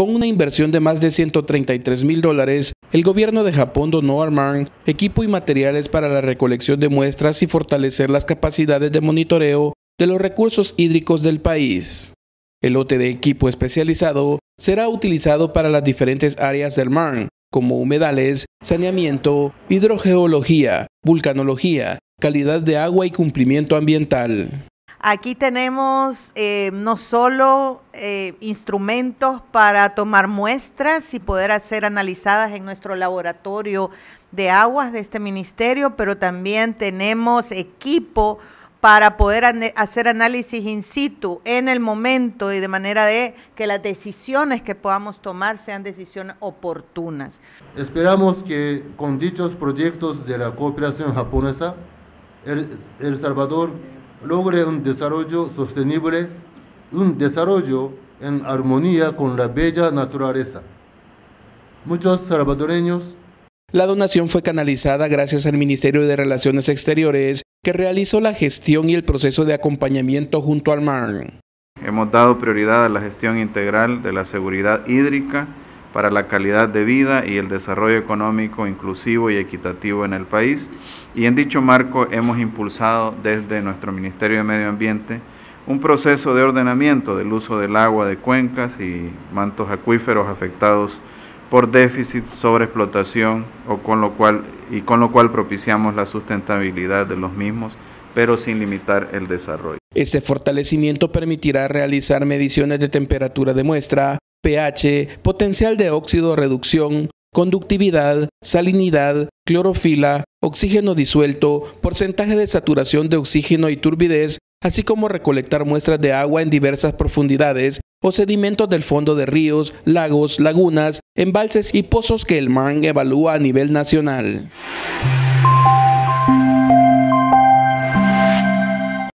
Con una inversión de más de 133 mil dólares, el gobierno de Japón donó al MARN equipo y materiales para la recolección de muestras y fortalecer las capacidades de monitoreo de los recursos hídricos del país. El lote de equipo especializado será utilizado para las diferentes áreas del MARN, como humedales, saneamiento, hidrogeología, vulcanología, calidad de agua y cumplimiento ambiental. Aquí tenemos eh, no solo eh, instrumentos para tomar muestras y poder hacer analizadas en nuestro laboratorio de aguas de este ministerio, pero también tenemos equipo para poder hacer análisis in situ en el momento y de manera de que las decisiones que podamos tomar sean decisiones oportunas. Esperamos que con dichos proyectos de la cooperación japonesa, el Salvador logre un desarrollo sostenible, un desarrollo en armonía con la bella naturaleza. Muchos salvadoreños. La donación fue canalizada gracias al Ministerio de Relaciones Exteriores, que realizó la gestión y el proceso de acompañamiento junto al MARN. Hemos dado prioridad a la gestión integral de la seguridad hídrica para la calidad de vida y el desarrollo económico inclusivo y equitativo en el país. Y en dicho marco hemos impulsado desde nuestro Ministerio de Medio Ambiente un proceso de ordenamiento del uso del agua de cuencas y mantos acuíferos afectados por déficit, sobreexplotación o con lo cual y con lo cual propiciamos la sustentabilidad de los mismos, pero sin limitar el desarrollo. Este fortalecimiento permitirá realizar mediciones de temperatura de muestra, pH, potencial de óxido reducción, conductividad, salinidad, clorofila, oxígeno disuelto, porcentaje de saturación de oxígeno y turbidez, así como recolectar muestras de agua en diversas profundidades o sedimentos del fondo de ríos, lagos, lagunas, embalses y pozos que el MARN evalúa a nivel nacional.